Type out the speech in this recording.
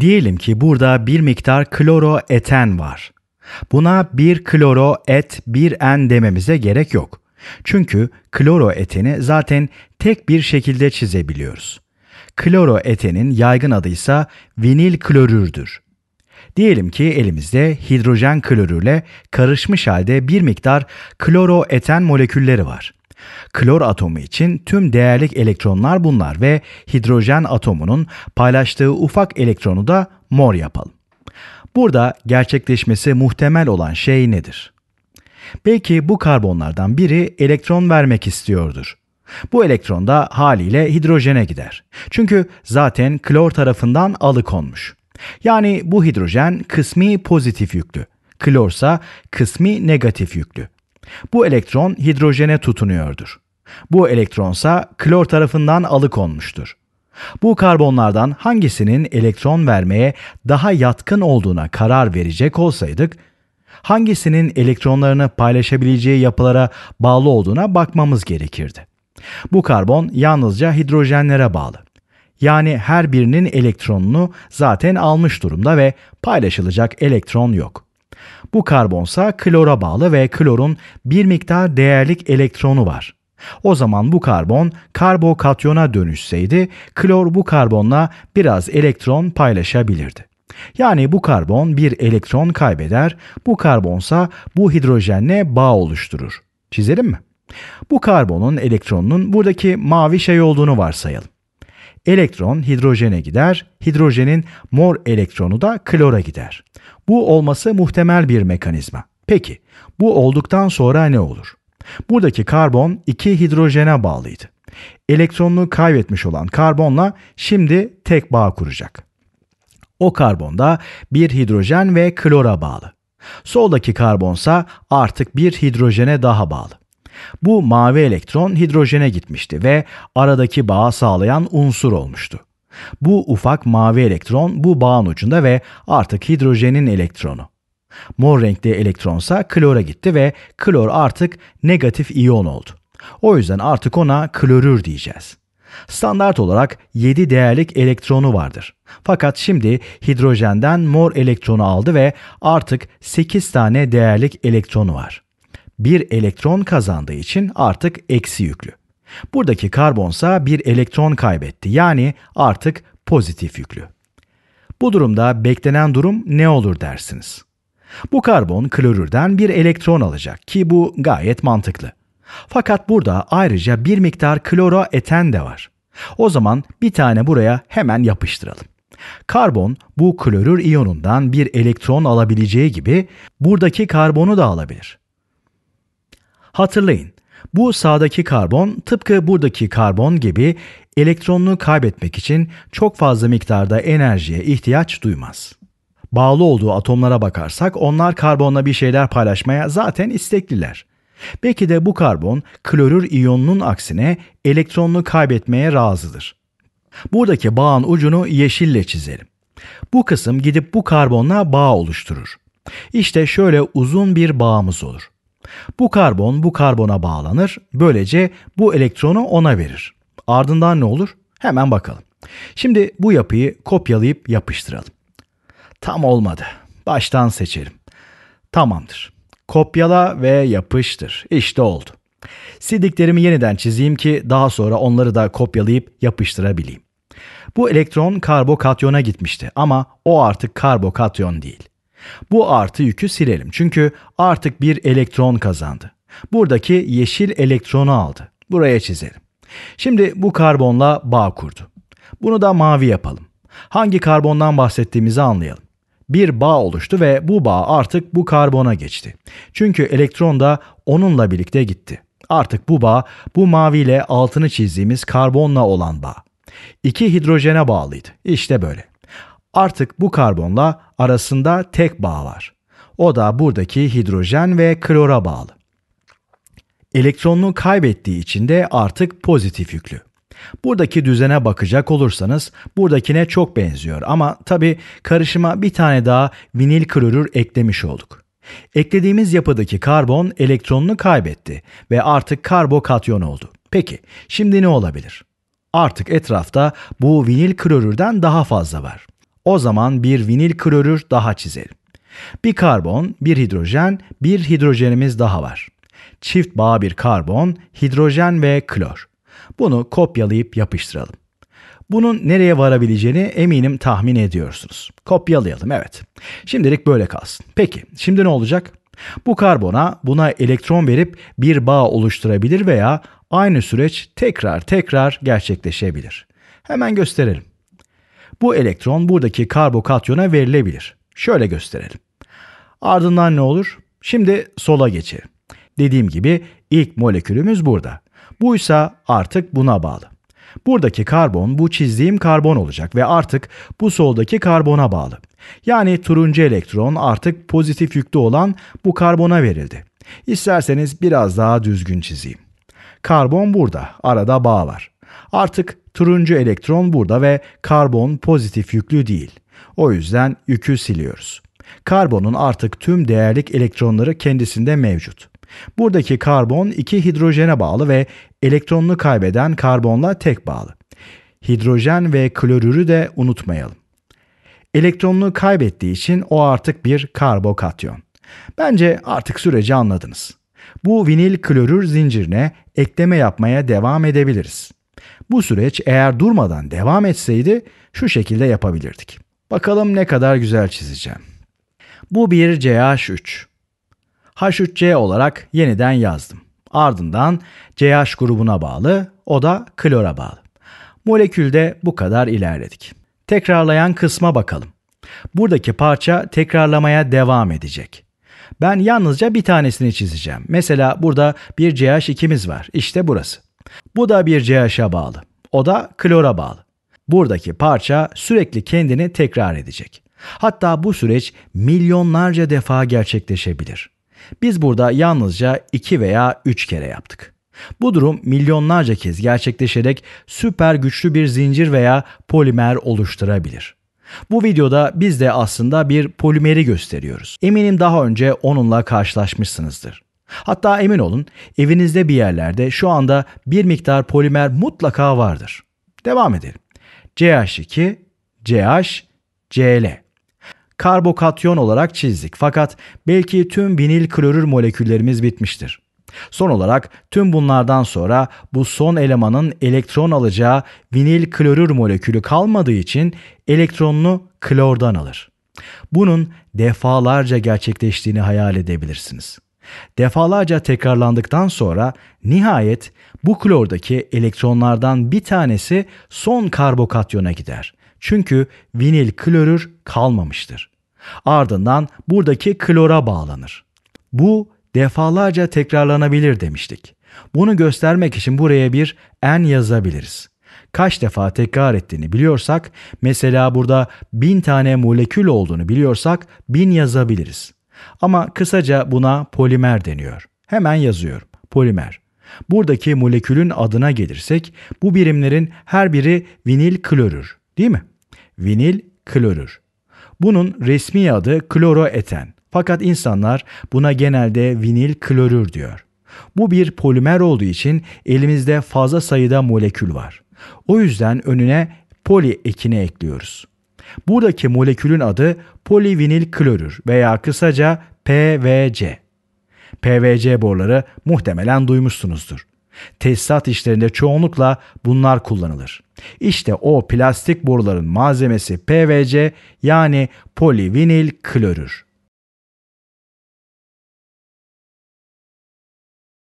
Diyelim ki burada bir miktar kloroeten var. Buna bir kloroet bir en dememize gerek yok. Çünkü kloroeteni zaten tek bir şekilde çizebiliyoruz. Kloroetenin yaygın adı ise vinil klorürdür. Diyelim ki elimizde hidrojen klorürle karışmış halde bir miktar kloroeten molekülleri var. Klor atomu için tüm değerlik elektronlar bunlar ve hidrojen atomunun paylaştığı ufak elektronu da mor yapalım. Burada gerçekleşmesi muhtemel olan şey nedir? Belki bu karbonlardan biri elektron vermek istiyordur. Bu elektron da haliyle hidrojene gider. Çünkü zaten klor tarafından alıkonmuş. Yani bu hidrojen kısmi pozitif yüklü, klorsa kısmi negatif yüklü. Bu elektron hidrojene tutunuyordur. Bu elektronsa klor tarafından alıkonmuştur. Bu karbonlardan hangisinin elektron vermeye daha yatkın olduğuna karar verecek olsaydık, hangisinin elektronlarını paylaşabileceği yapılara bağlı olduğuna bakmamız gerekirdi. Bu karbon yalnızca hidrojenlere bağlı. Yani her birinin elektronunu zaten almış durumda ve paylaşılacak elektron yok. Bu karbonsa klora bağlı ve klorun bir miktar değerlik elektronu var. O zaman bu karbon karbokatyona dönüşseydi klor bu karbonla biraz elektron paylaşabilirdi. Yani bu karbon bir elektron kaybeder, bu karbonsa bu hidrojenle bağ oluşturur. Çizelim mi? Bu karbonun elektronunun buradaki mavi şey olduğunu varsayalım. Elektron hidrojene gider, hidrojenin mor elektronu da klora gider. Bu olması muhtemel bir mekanizma. Peki bu olduktan sonra ne olur? Buradaki karbon iki hidrojene bağlıydı. Elektronunu kaybetmiş olan karbonla şimdi tek bağ kuracak. O karbonda bir hidrojen ve klora bağlı. Soldaki karbonsa artık bir hidrojene daha bağlı. Bu mavi elektron hidrojene gitmişti ve aradaki bağı sağlayan unsur olmuştu. Bu ufak mavi elektron bu bağın ucunda ve artık hidrojenin elektronu. Mor renkli elektronsa klora gitti ve klor artık negatif iyon oldu. O yüzden artık ona klorür diyeceğiz. Standart olarak 7 değerlik elektronu vardır. Fakat şimdi hidrojenden mor elektronu aldı ve artık 8 tane değerlik elektronu var bir elektron kazandığı için artık eksi yüklü. Buradaki karbonsa bir elektron kaybetti yani artık pozitif yüklü. Bu durumda beklenen durum ne olur dersiniz? Bu karbon klorürden bir elektron alacak ki bu gayet mantıklı. Fakat burada ayrıca bir miktar kloro eten de var. O zaman bir tane buraya hemen yapıştıralım. Karbon bu klorür iyonundan bir elektron alabileceği gibi buradaki karbonu da alabilir. Hatırlayın, bu sağdaki karbon tıpkı buradaki karbon gibi elektronunu kaybetmek için çok fazla miktarda enerjiye ihtiyaç duymaz. Bağlı olduğu atomlara bakarsak onlar karbonla bir şeyler paylaşmaya zaten istekliler. Belki de bu karbon klorür iyonunun aksine elektronunu kaybetmeye razıdır. Buradaki bağın ucunu yeşille çizelim. Bu kısım gidip bu karbonla bağ oluşturur. İşte şöyle uzun bir bağımız olur. Bu karbon bu karbona bağlanır. Böylece bu elektronu ona verir. Ardından ne olur? Hemen bakalım. Şimdi bu yapıyı kopyalayıp yapıştıralım. Tam olmadı. Baştan seçelim. Tamamdır. Kopyala ve yapıştır. İşte oldu. Sildiklerimi yeniden çizeyim ki daha sonra onları da kopyalayıp yapıştırabileyim. Bu elektron karbokatyona gitmişti ama o artık karbokatyon değil. Bu artı yükü silelim çünkü artık bir elektron kazandı. Buradaki yeşil elektronu aldı. Buraya çizelim. Şimdi bu karbonla bağ kurdu. Bunu da mavi yapalım. Hangi karbondan bahsettiğimizi anlayalım. Bir bağ oluştu ve bu bağ artık bu karbona geçti. Çünkü elektron da onunla birlikte gitti. Artık bu bağ bu maviyle altını çizdiğimiz karbonla olan bağ. İki hidrojene bağlıydı. İşte böyle. Artık bu karbonla arasında tek bağ var. O da buradaki hidrojen ve klora bağlı. Elektronunu kaybettiği için de artık pozitif yüklü. Buradaki düzene bakacak olursanız buradakine çok benziyor ama tabi karışıma bir tane daha vinil klorür eklemiş olduk. Eklediğimiz yapıdaki karbon elektronunu kaybetti ve artık karbokatyon oldu. Peki şimdi ne olabilir? Artık etrafta bu vinil klorürden daha fazla var. O zaman bir vinil klorür daha çizelim. Bir karbon, bir hidrojen, bir hidrojenimiz daha var. Çift bağ bir karbon, hidrojen ve klor. Bunu kopyalayıp yapıştıralım. Bunun nereye varabileceğini eminim tahmin ediyorsunuz. Kopyalayalım evet. Şimdilik böyle kalsın. Peki şimdi ne olacak? Bu karbona buna elektron verip bir bağ oluşturabilir veya aynı süreç tekrar tekrar gerçekleşebilir. Hemen gösterelim. Bu elektron buradaki karbokatyona verilebilir. Şöyle gösterelim. Ardından ne olur? Şimdi sola geçelim. Dediğim gibi ilk molekülümüz burada. Buysa artık buna bağlı. Buradaki karbon bu çizdiğim karbon olacak ve artık bu soldaki karbona bağlı. Yani turuncu elektron artık pozitif yüklü olan bu karbona verildi. İsterseniz biraz daha düzgün çizeyim. Karbon burada, arada bağ var. Artık turuncu elektron burada ve karbon pozitif yüklü değil. O yüzden yükü siliyoruz. Karbonun artık tüm değerlik elektronları kendisinde mevcut. Buradaki karbon iki hidrojene bağlı ve elektronunu kaybeden karbonla tek bağlı. Hidrojen ve klorürü de unutmayalım. Elektronunu kaybettiği için o artık bir karbokatyon. Bence artık süreci anladınız. Bu vinil klorür zincirine ekleme yapmaya devam edebiliriz. Bu süreç eğer durmadan devam etseydi şu şekilde yapabilirdik. Bakalım ne kadar güzel çizeceğim. Bu bir CH3. H3C olarak yeniden yazdım. Ardından CH grubuna bağlı, o da klora bağlı. Molekülde bu kadar ilerledik. Tekrarlayan kısma bakalım. Buradaki parça tekrarlamaya devam edecek. Ben yalnızca bir tanesini çizeceğim. Mesela burada bir CH2'miz var. İşte burası. Bu da bir CH'a bağlı. O da klora bağlı. Buradaki parça sürekli kendini tekrar edecek. Hatta bu süreç milyonlarca defa gerçekleşebilir. Biz burada yalnızca 2 veya 3 kere yaptık. Bu durum milyonlarca kez gerçekleşerek süper güçlü bir zincir veya polimer oluşturabilir. Bu videoda biz de aslında bir polimeri gösteriyoruz. Eminim daha önce onunla karşılaşmışsınızdır. Hatta emin olun evinizde bir yerlerde şu anda bir miktar polimer mutlaka vardır. Devam edelim. CH2, CH, CL. Karbokatyon olarak çizdik fakat belki tüm vinil klorür moleküllerimiz bitmiştir. Son olarak tüm bunlardan sonra bu son elemanın elektron alacağı vinil klorür molekülü kalmadığı için elektronunu klordan alır. Bunun defalarca gerçekleştiğini hayal edebilirsiniz. Defalarca tekrarlandıktan sonra nihayet bu klordaki elektronlardan bir tanesi son karbokatyona gider. Çünkü vinil klorür kalmamıştır. Ardından buradaki klora bağlanır. Bu defalarca tekrarlanabilir demiştik. Bunu göstermek için buraya bir n yazabiliriz. Kaç defa tekrar ettiğini biliyorsak, mesela burada bin tane molekül olduğunu biliyorsak bin yazabiliriz. Ama kısaca buna polimer deniyor. Hemen yazıyorum. Polimer. Buradaki molekülün adına gelirsek bu birimlerin her biri vinil klorür, değil mi? Vinil klorür. Bunun resmi adı kloroeten. Fakat insanlar buna genelde vinil klorür diyor. Bu bir polimer olduğu için elimizde fazla sayıda molekül var. O yüzden önüne poli ekini ekliyoruz. Buradaki molekülün adı polivinil klorür veya kısaca PVC. PVC boruları muhtemelen duymuşsunuzdur. Tesisat işlerinde çoğunlukla bunlar kullanılır. İşte o plastik boruların malzemesi PVC yani polivinil klorür.